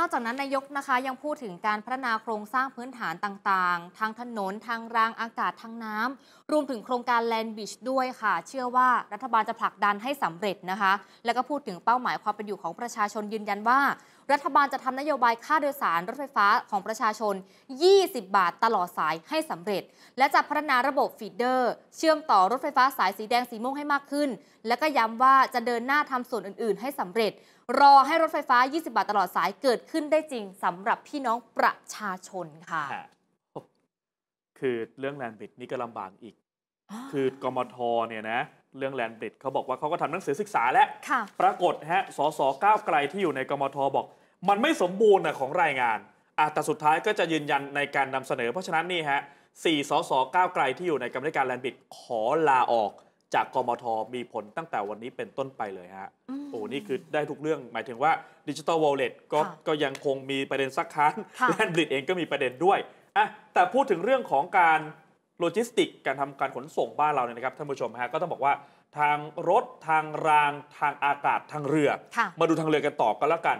นอกจากนั้น นายกนะคะยังพูดถึงการพัฒนาโครงสร้างพื้นฐานต่างๆ ทางถนน ทางรางอากาศทางน้ำรวมถึงโครงการแลนด์บิชด้วยค่ะ เชื่อว่ารัฐบาลจะผลักดันให้สำเร็จนะคะ แล้วก็พูดถึงเป้าหมายความเป็นอยู่ของประชาชนยืนยันว่า รัฐบาลจะทำนโยบายค่าโดยสารรถไฟฟ้าของประชาชน 20 บาทตลอดสายให้สำเร็จ และจะพัฒนาระบบฟีเดอร์ เชื่อมต่อรถไฟฟ้าสายสีแดงสีม่วงให้มากขึ้น และก็ย้ำว่าจะเดินหน้าทำส่วนอื่นๆให้สำเร็จรอให้รถไฟฟ้า 20 บาทตลอดสาย เกิดขึ้นได้จริงสำหรับพี่น้องประชาชนค่ะ คือเรื่องแลนบิดนี่ก็ลำบากอีก คือกมทเนี่ยนะ เรื่องแลนบิดเขาบอกว่าเขาก็ทำหนังสือศึกษาแล้ว ปรากฏฮะ สสก้าวไกลที่อยู่ในกมทบอก มันไม่สมบูรณ์ของรายงานอแต่สุดท้ายก็จะยืนยันในการนำเสนอ เพราะฉะนั้นนี่ฮะสี่สสก้าวไกลที่อยู่ในกรรมธิการแลนบิดขอลาออกจากกมท มีผลตั้งแต่วันนี้เป็นต้นไปเลยฮะโอ้นี่คือได้ทุกเรื่องหมายถึงว่าดิจิตอลวอลเล็ตก็ก็ยังคงมีประเด็นซักค้านแลนบริดเองก็มีประเด็นด้วยอ่ะแต่พูดถึงเรื่องของการโลจิสติก การทำการขนส่งบ้านเราเนี่ยนะครับ ท่านผู้ชมฮะก็ต้องบอกว่าทางรถทางรางทางอากาศทางเรือ มาดูทางเรือกันต่อกันแล้วกัน